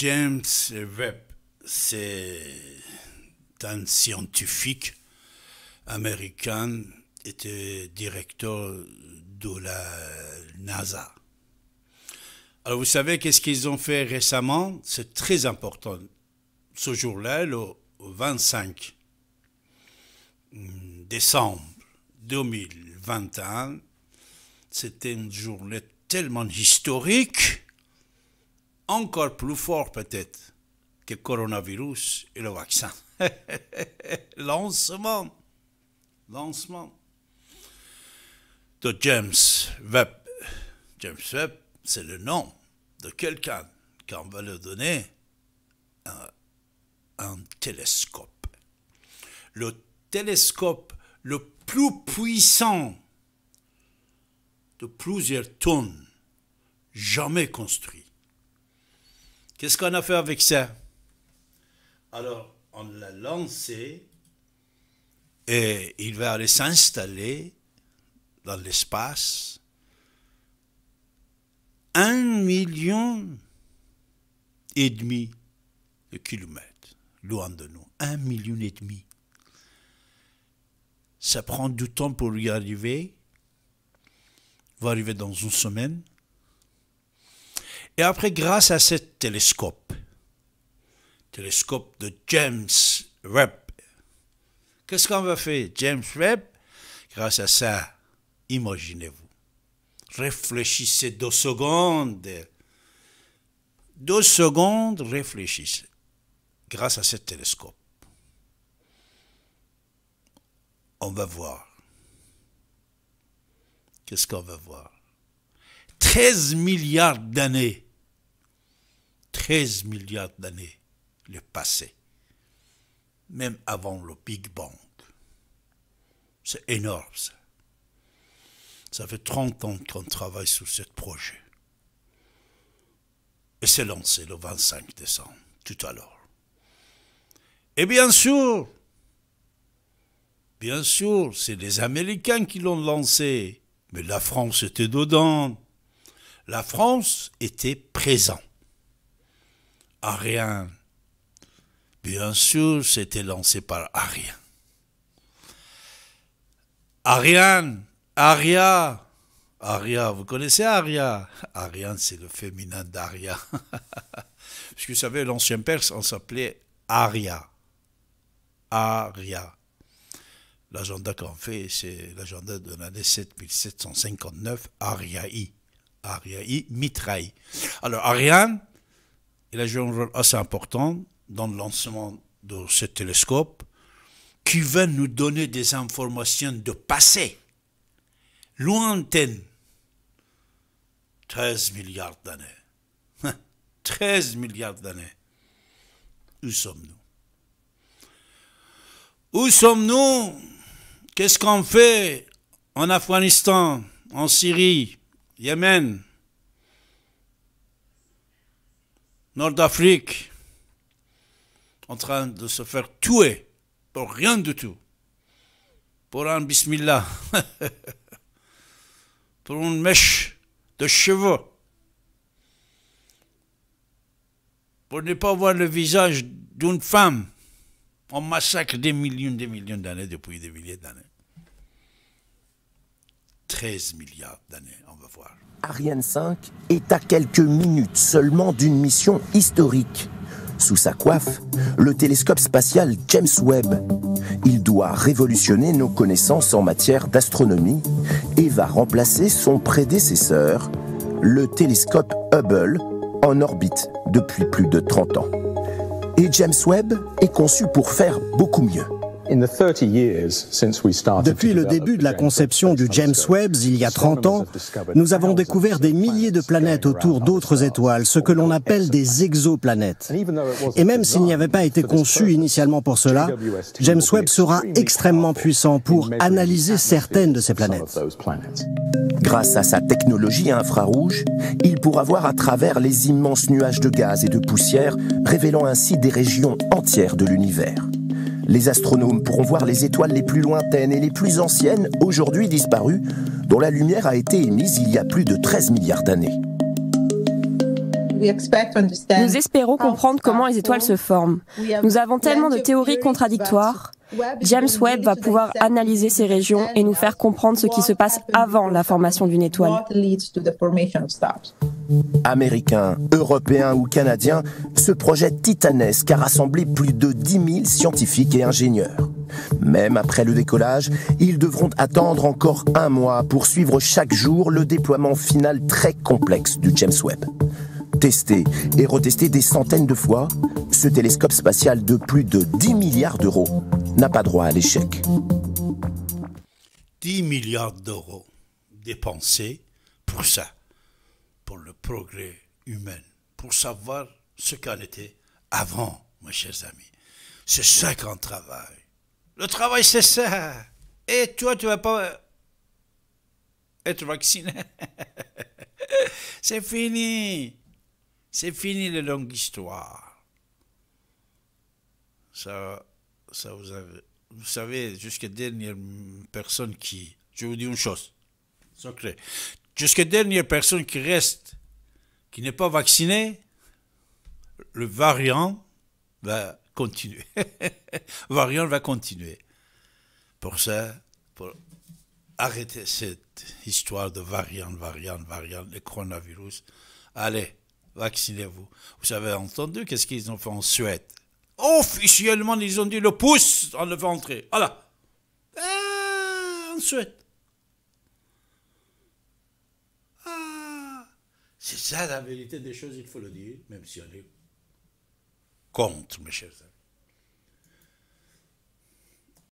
James Webb, c'est un scientifique américain, était directeur de la NASA. Alors vous savez qu'est-ce qu'ils ont fait récemment C'est très important. Ce jour-là, le 25 décembre 2021, c'était une journée tellement historique encore plus fort peut-être que le coronavirus et le vaccin. lancement. Lancement. De James Webb. James Webb, c'est le nom de quelqu'un qu'on va lui donner un télescope. Le télescope le plus puissant de plusieurs tonnes jamais construit. Qu'est-ce qu'on a fait avec ça Alors, on l'a lancé et il va aller s'installer dans l'espace. Un million et demi de kilomètres loin de nous. Un million et demi. Ça prend du temps pour y arriver. Il va arriver dans une semaine. Et après, grâce à ce télescope, télescope de James Webb, qu'est-ce qu'on va faire James Webb, grâce à ça, imaginez-vous, réfléchissez deux secondes. Deux secondes, réfléchissez, grâce à ce télescope. On va voir. Qu'est-ce qu'on va voir 13 milliards d'années 13 milliards d'années, le passé, même avant le Big Bang. C'est énorme ça. Ça fait 30 ans qu'on travaille sur ce projet. Et c'est lancé le 25 décembre, tout à l'heure. Et bien sûr, bien sûr, c'est les Américains qui l'ont lancé. Mais la France était dedans. La France était présente. Ariane, bien sûr, c'était lancé par Ariane. Ariane, Aria, Aria, vous connaissez Aria Ariane, c'est le féminin d'Aria. Parce que vous savez, l'ancien Perse, on s'appelait Aria. Aria. L'agenda qu'on fait, c'est l'agenda de l'année 7759, Ariaï. Ariaï Mitraï. Alors, Ariane, il a joué un rôle assez important dans le lancement de ce télescope qui va nous donner des informations de passé lointaines. 13 milliards d'années. 13 hein, milliards d'années. Où sommes-nous Où sommes-nous Qu'est-ce qu'on fait en Afghanistan, en Syrie, Yémen Nord-Afrique, en train de se faire tuer pour rien du tout, pour un bismillah, pour une mèche de cheveux, pour ne pas voir le visage d'une femme. On massacre des millions, des millions d'années depuis des milliers d'années. 13 milliards d'années, on va voir. Ariane 5 est à quelques minutes seulement d'une mission historique. Sous sa coiffe, le télescope spatial James Webb. Il doit révolutionner nos connaissances en matière d'astronomie et va remplacer son prédécesseur, le télescope Hubble, en orbite depuis plus de 30 ans. Et James Webb est conçu pour faire beaucoup mieux. Depuis le début de la conception du James Webb, il y a 30 ans, nous avons découvert des milliers de planètes autour d'autres étoiles, ce que l'on appelle des exoplanètes. Et même s'il n'y avait pas été conçu initialement pour cela, James Webb sera extrêmement puissant pour analyser certaines de ces planètes. Grâce à sa technologie infrarouge, il pourra voir à travers les immenses nuages de gaz et de poussière, révélant ainsi des régions entières de l'univers. Les astronomes pourront voir les étoiles les plus lointaines et les plus anciennes, aujourd'hui disparues, dont la lumière a été émise il y a plus de 13 milliards d'années. Nous espérons comprendre comment les étoiles se forment. Nous avons tellement de théories contradictoires. James Webb va pouvoir analyser ces régions et nous faire comprendre ce qui se passe avant la formation d'une étoile. Américains, Européens ou Canadiens, ce projet titanesque a rassemblé plus de 10 000 scientifiques et ingénieurs. Même après le décollage, ils devront attendre encore un mois pour suivre chaque jour le déploiement final très complexe du James Webb. Testé et retesté des centaines de fois, ce télescope spatial de plus de 10 milliards d'euros n'a pas droit à l'échec. 10 milliards d'euros dépensés pour ça pour le progrès humain, pour savoir ce qu'on était avant, mes chers amis. C'est ça qu'on travaille. Le travail, c'est ça. Et toi, tu vas pas euh, être vacciné. c'est fini. C'est fini les longue histoire. Ça, ça vous, avez, vous savez, jusqu'à dernière personne qui... Je vous dis une chose, secret. Jusqu'à dernière personne qui reste, qui n'est pas vaccinée, le variant va continuer. le variant va continuer. Pour ça, pour arrêter cette histoire de variant, variant, variant, le coronavirus, allez, vaccinez-vous. Vous avez entendu qu'est-ce qu'ils ont fait en Suède Officiellement, ils ont dit le pouce, en le ventre. Voilà. Ah, en Suède. C'est ça la vérité des choses, il faut le dire, même si on est contre, mes chers amis.